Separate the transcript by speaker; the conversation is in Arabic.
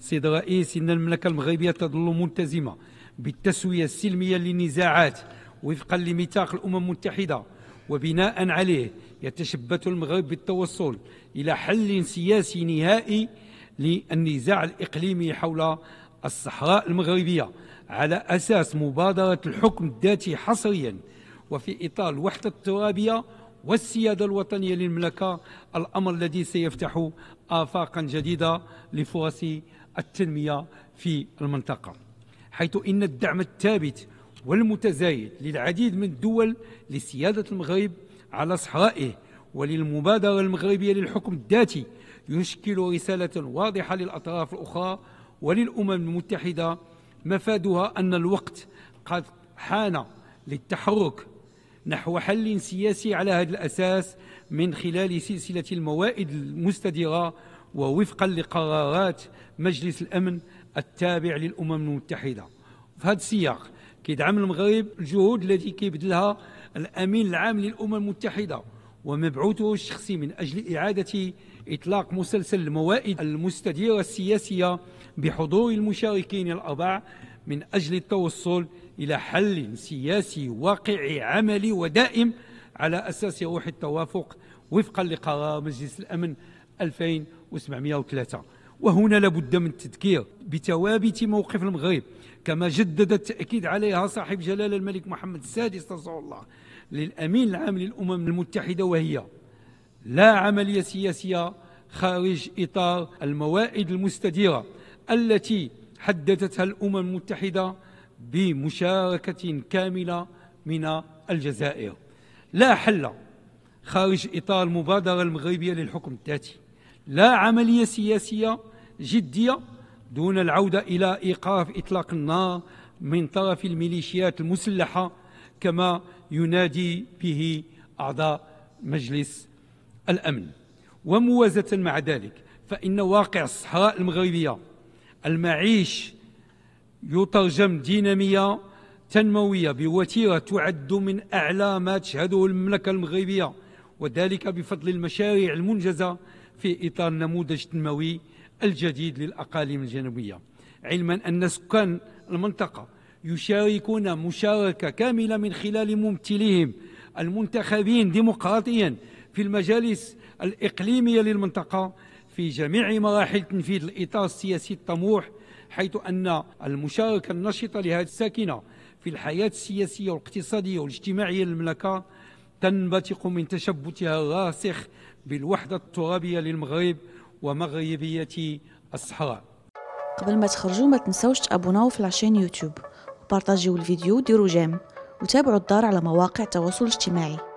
Speaker 1: سيد الرئيس إن المملكة المغربية تظل ملتزمة بالتسوية السلمية للنزاعات وفقا لميثاق الأمم المتحدة وبناء عليه يتشبث المغرب بالتوصل إلى حل سياسي نهائي للنزاع الإقليمي حول الصحراء المغربية على أساس مبادرة الحكم الذاتي حصريا وفي إطار الوحدة الترابية والسيادة الوطنية للمملكة الأمر الذي سيفتح آفاقا جديدة لفرص التنمية في المنطقة حيث إن الدعم الثابت والمتزايد للعديد من الدول لسيادة المغرب على صحرائه وللمبادرة المغربية للحكم الذاتي يشكل رسالة واضحة للأطراف الأخرى وللأمم المتحدة مفادها أن الوقت قد حان للتحرك نحو حل سياسي على هذا الأساس من خلال سلسلة الموائد المستديرة ووفقا لقرارات مجلس الأمن التابع للأمم المتحدة في هذا السياق كيدعم المغرب الجهود التي كيبذلها الأمين العام للأمم المتحدة ومبعوثه الشخصي من أجل إعادة إطلاق مسلسل الموائد المستديرة السياسية بحضور المشاركين الأربع من أجل التوصل إلى حل سياسي واقعي عملي ودائم على أساس روح التوافق وفقا لقرار مجلس الأمن 2703 وهنا لابد من التذكير بتوابت موقف المغرب كما جدد التأكيد عليها صاحب جلالة الملك محمد السادس نصر الله للأمين العام للأمم المتحدة وهي لا عملية سياسية خارج إطار الموائد المستديرة التي حددتها الأمم المتحدة بمشاركة كاملة من الجزائر لا حل خارج إطار المبادرة المغربية للحكم الذاتي لا عملية سياسية جدية دون العودة إلى إيقاف إطلاق النار من طرف الميليشيات المسلحة كما ينادي به أعضاء مجلس الأمن وموازة مع ذلك فإن واقع الصحراء المغربية المعيش يترجم دينامية تنموية بوتيرة تعد من أعلى ما تشهده المملكة المغربية وذلك بفضل المشاريع المنجزة في إطار النموذج التنموي الجديد للأقاليم الجنوبية علما أن سكان المنطقة يشاركون مشاركة كاملة من خلال ممثليهم المنتخبين ديمقراطيا في المجالس الإقليمية للمنطقة في جميع مراحل تنفيذ الإطار السياسي الطموح حيث أن المشاركة النشطة لهذه الساكنة في الحياة السياسية والاقتصادية والاجتماعية للمملكة تنبثق من تشبثها الراسخ بالوحدة الترابية للمغرب ومغربية الصحراء قبل ما تخرجوا ما تنسوش تابوناو في لاشين يوتيوب وبارطاجيو الفيديو وديروا جيم وتابعوا الدار على مواقع التواصل الاجتماعي